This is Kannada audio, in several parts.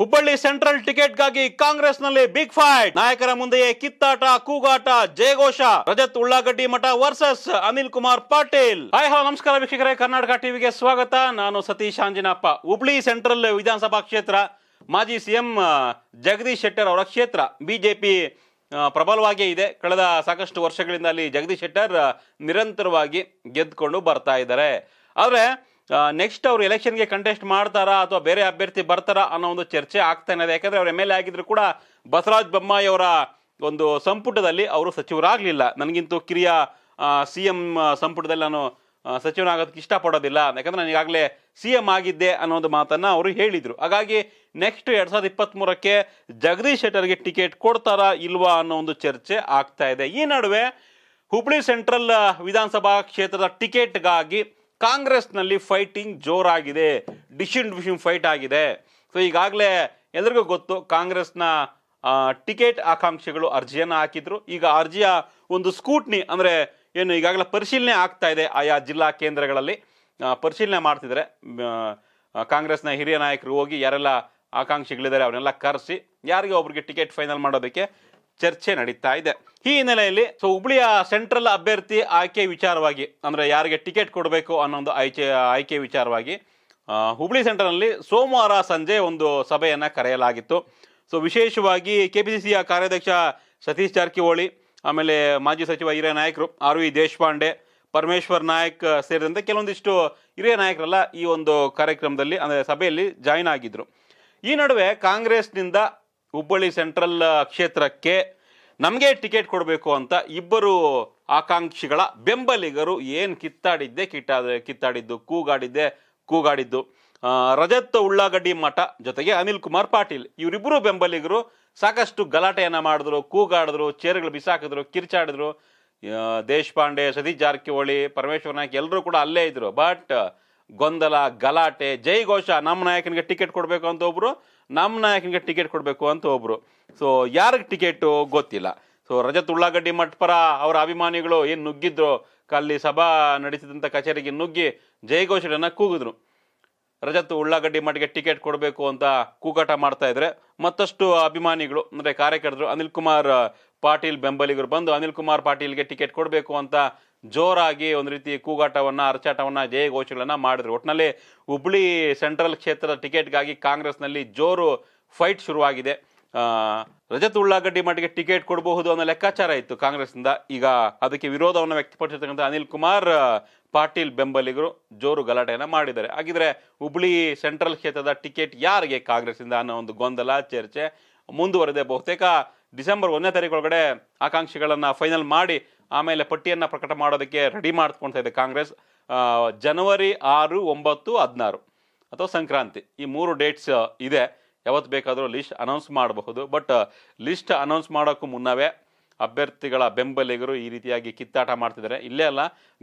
ಹುಬ್ಬಳ್ಳಿ ಸೆಂಟ್ರಲ್ ಟಿಕೆಟ್ಗಾಗಿ ಕಾಂಗ್ರೆಸ್ನಲ್ಲಿ ಬಿಗ್ ಫೈಟ್ ನಾಯಕರ ಮುಂದೆಯೇ ಕಿತ್ತಾಟ ಕೂಗಾಟ ಜಯಘೋಷ Rajat Ullagaddimath versus Anil Kumar Patil hi hello ನಮಸ್ಕಾರ ವೀಕ್ಷಕರೇ ಕರ್ನಾಟಕ ಟಿವಿಗೆ ಸ್ವಾಗತ ನಾನು ಸತೀಶ್ ಆಂಜಿನಪ್ಪ ಹುಬ್ಳಿ ಸೆಂಟ್ರಲ್ ವಿಧಾನಸಭಾ ಕ್ಷೇತ್ರ ಮಾಜಿ ಸಿಎಂ ಜಗದೀಶ್ ಶೆಟ್ಟರ್ ಅವರ ಕ್ಷೇತ್ರ ಬಿಜೆಪಿ ಪ್ರಬಲವಾಗಿಯೇ ಇದೆ ಕಳೆದ ಸಾಕಷ್ಟು ವರ್ಷಗಳಿಂದ ಅಲ್ಲಿ ಜಗದೀಶ್ ಶೆಟ್ಟರ್ ನಿರಂತರವಾಗಿ ಗೆದ್ದುಕೊಂಡು ಬರ್ತಾ ಇದ್ದಾರೆ ಆದರೆ ನೆಕ್ಸ್ಟ್ ಅವ್ರು ಎಲೆಕ್ಷನ್ಗೆ ಕಂಟೆಸ್ಟ್ ಮಾಡ್ತಾರಾ ಅಥವಾ ಬೇರೆ ಅಭ್ಯರ್ಥಿ ಬರ್ತಾರಾ ಅನ್ನೋ ಒಂದು ಚರ್ಚೆ ಆಗ್ತಾ ಇದೆ ಯಾಕಂದರೆ ಅವ್ರು ಎಮ್ ಎಲ್ ಎ ಆಗಿದ್ರು ಕೂಡ ಬಸವರಾಜ ಬೊಮ್ಮಾಯಿಯವರ ಅವರ ಒಂದು ಸಂಪುಟದಲ್ಲಿ ಅವರು ಸಚಿವರಾಗಲಿಲ್ಲ ನನಗಿಂತೂ ಕಿರಿಯ ಸಿ ಎಂ ಸಂಪುಟದಲ್ಲಿ ನಾನು ಸಚಿವನಾಗೋದಕ್ಕೆ ಇಷ್ಟಪಡೋದಿಲ್ಲ ಯಾಕಂದರೆ ನಾನು ಈಗಾಗಲೇ ಸಿ ಎಂ ಆಗಿದ್ದೆ ಅನ್ನೋ ಒಂದು ಮಾತನ್ನು ಅವರು ಹೇಳಿದರು ಹಾಗಾಗಿ ನೆಕ್ಸ್ಟ್ ಎರಡು ಸಾವಿರದ ಇಪ್ಪತ್ತ್ಮೂರಕ್ಕೆ ಜಗದೀಶ್ ಶೆಟ್ಟರ್ಗೆ ಟಿಕೆಟ್ ಕೊಡ್ತಾರಾ ಇಲ್ವಾ ಅನ್ನೋ ಒಂದು ಚರ್ಚೆ ಆಗ್ತಾ ಇದೆ ಈ ನಡುವೆ ಹುಬ್ಳಿ ಸೆಂಟ್ರಲ್ ವಿಧಾನಸಭಾ ಕ್ಷೇತ್ರದ ಟಿಕೆಟ್ಗಾಗಿ ಕಾಂಗ್ರೆಸ್ನಲ್ಲಿ ಫೈಟಿಂಗ್ ಜೋರಾಗಿದೆ ಡಿಶಿನ್ ಡಿಶಿನ್ ಫೈಟ್ ಆಗಿದೆ ಸೊ ಈಗಾಗಲೇ ಎಲ್ರಿಗೂ ಗೊತ್ತು ಕಾಂಗ್ರೆಸ್ನ ಟಿಕೆಟ್ ಆಕಾಂಕ್ಷಿಗಳು ಅರ್ಜಿಯನ್ನು ಹಾಕಿದ್ರು ಈಗ ಅರ್ಜಿಯ ಒಂದು ಸ್ಕೂಟ್ನಿ ಅಂದರೆ ಏನು ಈಗಾಗಲೇ ಪರಿಶೀಲನೆ ಆಗ್ತಾ ಇದೆ ಆಯಾ ಜಿಲ್ಲಾ ಕೇಂದ್ರಗಳಲ್ಲಿ ಪರಿಶೀಲನೆ ಮಾಡ್ತಿದ್ದಾರೆ ಕಾಂಗ್ರೆಸ್ನ ಹಿರಿಯ ನಾಯಕರು ಹೋಗಿ ಯಾರೆಲ್ಲ ಆಕಾಂಕ್ಷಿಗಳಿದ್ದಾರೆ ಅವನ್ನೆಲ್ಲ ಕರೆಸಿ ಯಾರಿಗೆ ಒಬ್ರಿಗೆ ಟಿಕೆಟ್ ಫೈನಲ್ ಮಾಡೋದಕ್ಕೆ ಚರ್ಚೆ ನಡೀತಾ ಇದೆ ಈ ಹಿನ್ನೆಲೆಯಲ್ಲಿ ಸೊ ಹುಬ್ಳಿಯ ಸೆಂಟ್ರಲ್ ಅಭ್ಯರ್ಥಿ ಆಯ್ಕೆ ವಿಚಾರವಾಗಿ ಅಂದ್ರೆ ಯಾರಿಗೆ ಟಿಕೆಟ್ ಕೊಡಬೇಕು ಅನ್ನೋ ಒಂದು ಆಯ್ಕೆ ಆಯ್ಕೆ ವಿಚಾರವಾಗಿ ಹುಬ್ಳಿ ಸೆಂಟ್ರಲ್ನಲ್ಲಿ ಸೋಮವಾರ ಸಂಜೆ ಒಂದು ಸಭೆಯನ್ನು ಕರೆಯಲಾಗಿತ್ತು ಸೊ ವಿಶೇಷವಾಗಿ ಕೆ ಪಿ ಸಿ ಸಿಯ ಕಾರ್ಯಾಧ್ಯಕ್ಷ ಸತೀಶ್ ಜಾರಕಿಹೊಳಿ ಆಮೇಲೆ ಮಾಜಿ ಸಚಿವ ಹಿರಿಯ ನಾಯಕರು ಆರ್ ವಿ ದೇಶಪಾಂಡೆ ಪರಮೇಶ್ವರ್ ನಾಯಕ್ ಸೇರಿದಂತೆ ಕೆಲವೊಂದಿಷ್ಟು ಹಿರಿಯ ನಾಯಕರೆಲ್ಲ ಈ ಒಂದು ಕಾರ್ಯಕ್ರಮದಲ್ಲಿ ಅಂದರೆ ಸಭೆಯಲ್ಲಿ ಜಾಯಿನ್ ಆಗಿದ್ದರು ಈ ನಡುವೆ ಕಾಂಗ್ರೆಸ್ನಿಂದ ಹುಬ್ಬಳ್ಳಿ ಸೆಂಟ್ರಲ್ ಕ್ಷೇತ್ರಕ್ಕೆ ನಮಗೆ ಟಿಕೆಟ್ ಕೊಡಬೇಕು ಅಂತ ಇಬ್ಬರು ಆಕಾಂಕ್ಷಿಗಳ ಬೆಂಬಲಿಗರು ಏನು ಕಿತ್ತಾಡಿದ್ದೆ ಕಿಟ್ಟಾದ ಕಿತ್ತಾಡಿದ್ದು ಕೂಗಾಡಿದ್ದೆ ಕೂಗಾಡಿದ್ದು ರಜತ್ ಉಳ್ಳಾಗಡ್ಡಿ ಮಠ ಜೊತೆಗೆ ಅನಿಲ್ ಕುಮಾರ್ ಪಾಟೀಲ್ ಇವರಿಬ್ಬರು ಬೆಂಬಲಿಗರು ಸಾಕಷ್ಟು ಗಲಾಟೆಯನ್ನು ಮಾಡಿದ್ರು ಕೂಗಾಡಿದ್ರು ಚೇರ್ಗಳು ಬಿಸಾಕಿದ್ರು ಕಿರ್ಚಾಡಿದ್ರು ದೇಶಪಾಂಡೆ ಸತೀಶ್ ಜಾರಕಿಹೊಳಿ ಪರಮೇಶ್ವರ ನಾಯಕ್ ಎಲ್ಲರೂ ಕೂಡ ಅಲ್ಲೇ ಇದ್ರು ಬಟ್ ಗೊಂದಲ ಗಲಾಟೆ ಜೈ ಘೋಷ ನಮ್ಮ ನಾಯಕನಿಗೆ ಟಿಕೆಟ್ ಕೊಡಬೇಕು ಅಂತ ಒಬ್ಬರು ನಮ್ಮ ನಾಯಕನಿಗೆ ಟಿಕೆಟ್ ಕೊಡಬೇಕು ಅಂತ ಒಬ್ರು ಸೊ ಯಾರಿಗೆ ಟಿಕೆಟು ಗೊತ್ತಿಲ್ಲ ಸೊ ರಜತ್ ಉಳ್ಳಾಗಡ್ಡಿ ಮಟ್ಪರ ಅವರ ಅಭಿಮಾನಿಗಳು ಏನು ನುಗ್ಗಿದ್ರು ಅಲ್ಲಿ ಸಭಾ ನಡೆಸಿದಂಥ ಕಚೇರಿಗೆ ನುಗ್ಗಿ ಜಯಘೋಷಣೆಯನ್ನು ಕೂಗಿದ್ರು ರಜತ್ ಉಳ್ಳಾಗಡ್ಡಿ ಮಟ್ಟಿಗೆ ಟಿಕೆಟ್ ಕೊಡಬೇಕು ಅಂತ ಕೂಗಾಟ ಮಾಡ್ತಾ ಇದ್ರೆ ಮತ್ತಷ್ಟು ಅಭಿಮಾನಿಗಳು ಅಂದರೆ ಕಾರ್ಯಕರ್ತರು ಅನಿಲ್ ಕುಮಾರ್ ಪಾಟೀಲ್ ಬೆಂಬಲಿಗರು ಬಂದು ಅನಿಲ್ ಕುಮಾರ್ ಪಾಟೀಲ್ಗೆ ಟಿಕೆಟ್ ಕೊಡಬೇಕು ಅಂತ ಜೋರಾಗಿ ಒಂದು ರೀತಿ ಕೂಗಾಟವನ್ನು ಅರಚಾಟವನ್ನು ಜಯ ಘೋಷಗಳನ್ನು ಮಾಡಿದ್ರು ಒಟ್ಟಿನಲ್ಲಿ ಹುಬ್ಳಿ ಸೆಂಟ್ರಲ್ ಕ್ಷೇತ್ರದ ಟಿಕೆಟ್ಗಾಗಿ ಕಾಂಗ್ರೆಸ್ನಲ್ಲಿ ಜೋರು ಫೈಟ್ ಶುರುವಾಗಿದೆ ರಜತ್ ಉಳ್ಳಾಗಡ್ಡಿ ಮಟ್ಟಿಗೆ ಟಿಕೆಟ್ ಕೊಡಬಹುದು ಅನ್ನೋ ಲೆಕ್ಕಾಚಾರ ಇತ್ತು ಕಾಂಗ್ರೆಸ್ನಿಂದ ಈಗ ಅದಕ್ಕೆ ವಿರೋಧವನ್ನು ವ್ಯಕ್ತಪಡಿಸಿರ್ತಕ್ಕಂಥ ಅನಿಲ್ ಕುಮಾರ್ ಪಾಟೀಲ್ ಬೆಂಬಲಿಗರು ಜೋರು ಗಲಾಟೆಯನ್ನು ಮಾಡಿದ್ದಾರೆ ಹಾಗಿದ್ರೆ ಹುಬ್ಳಿ ಸೆಂಟ್ರಲ್ ಕ್ಷೇತ್ರದ ಟಿಕೆಟ್ ಯಾರಿಗೆ ಕಾಂಗ್ರೆಸ್ನಿಂದ ಅನ್ನೋ ಒಂದು ಗೊಂದಲ ಚರ್ಚೆ ಮುಂದುವರೆದೇ ಬಹುತೇಕ ಡಿಸೆಂಬರ್ ಒಂದನೇ ತಾರೀಕು ಒಳಗಡೆ ಆಕಾಂಕ್ಷಿಗಳನ್ನು ಫೈನಲ್ ಮಾಡಿ ಆಮೇಲೆ ಪಟ್ಟಿಯನ್ನು ಪ್ರಕಟ ಮಾಡೋದಕ್ಕೆ ರೆಡಿ ಮಾಡ್ಕೊಳ್ತಾ ಇದೆ ಕಾಂಗ್ರೆಸ್ ಜನವರಿ ಆರು ಒಂಬತ್ತು ಹದಿನಾರು ಅಥವಾ ಸಂಕ್ರಾಂತಿ ಈ ಮೂರು ಡೇಟ್ಸ್ ಇದೆ ಯಾವತ್ತು ಬೇಕಾದರೂ ಲಿಸ್ಟ್ ಅನೌನ್ಸ್ ಮಾಡಬಹುದು ಬಟ್ ಲಿಸ್ಟ್ ಅನೌನ್ಸ್ ಮಾಡೋಕ್ಕೂ ಮುನ್ನವೇ ಅಭ್ಯರ್ಥಿಗಳ ಬೆಂಬಲಿಗರು ಈ ರೀತಿಯಾಗಿ ಕಿತ್ತಾಟ ಮಾಡ್ತಿದ್ದಾರೆ ಇಲ್ಲೇ ಅಲ್ಲ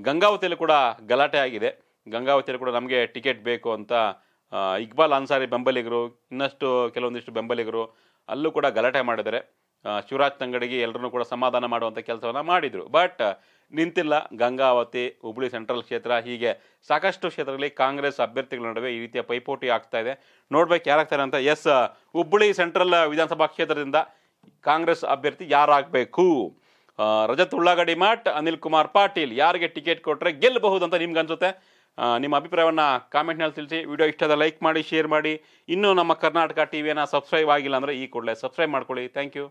ಗಂಗಾವತಿಯಲ್ಲಿ ಕೂಡ ಗಲಾಟೆ ಆಗಿದೆ ಗಂಗಾವತಿಯಲ್ಲಿ ಕೂಡ ನಮಗೆ ಟಿಕೆಟ್ ಬೇಕು ಅಂತ ಇಕ್ಬಾಲ್ ಅನ್ಸಾರಿ ಬೆಂಬಲಿಗರು ಇನ್ನಷ್ಟು ಕೆಲವೊಂದಿಷ್ಟು ಬೆಂಬಲಿಗರು ಅಲ್ಲೂ ಕೂಡ ಗಲಾಟೆ ಮಾಡಿದ್ದಾರೆ ಶಿವರಾಜ್ ತಂಗಡಿಗೆ ಎಲ್ಲರನ್ನೂ ಕೂಡ ಸಮಾಧಾನ ಮಾಡುವಂಥ ಕೆಲಸವನ್ನು ಮಾಡಿದರು ಬಟ್ ನಿಂತಿಲ್ಲ ಗಂಗಾವತಿ ಹುಬ್ಳಿ ಸೆಂಟ್ರಲ್ ಕ್ಷೇತ್ರ ಹೀಗೆ ಸಾಕಷ್ಟು ಕ್ಷೇತ್ರಗಳಲ್ಲಿ ಕಾಂಗ್ರೆಸ್ ಅಭ್ಯರ್ಥಿಗಳ ನಡುವೆ ಈ ರೀತಿಯ ಪೈಪೋಟಿ ಆಗ್ತಾ ಇದೆ ನೋಡ್ಬೇಕು ಯಾರಾಗ್ತಾರೆ ಅಂತ ಎಸ್ ಹುಬ್ಬಳ್ಳಿ ಸೆಂಟ್ರಲ್ ವಿಧಾನಸಭಾ ಕ್ಷೇತ್ರದಿಂದ ಕಾಂಗ್ರೆಸ್ ಅಭ್ಯರ್ಥಿ ಯಾರಾಗಬೇಕು ರಜತ್ ಉಳ್ಳಾಗಡಿ ಮಠ್ ಅನಿಲ್ ಕುಮಾರ್ ಪಾಟೀಲ್ ಯಾರಿಗೆ ಟಿಕೆಟ್ ಕೊಟ್ಟರೆ ಗೆಲ್ಲಬಹುದು ಅಂತ ನಿಮ್ಗೆ ಅನ್ಸುತ್ತೆ ನಿಮ್ಮ ಅಭಿಪ್ರಾಯವನ್ನು ಕಾಮೆಂಟ್ನಲ್ಲಿ ತಿಳಿಸಿ ವಿಡಿಯೋ ಇಷ್ಟದ ಲೈಕ್ ಮಾಡಿ ಶೇರ್ ಮಾಡಿ ಇನ್ನೂ ನಮ್ಮ ಕರ್ನಾಟಕ ಟಿ ವಿಯನ್ನು ಸಬ್ಸ್ಕ್ರೈಬ್ ಆಗಿಲ್ಲ ಅಂದರೆ ಈ ಕೂಡಲೇ ಸಬ್ಸ್ಕ್ರೈಬ್ ಮಾಡ್ಕೊಳ್ಳಿ ಥ್ಯಾಂಕ್ ಯು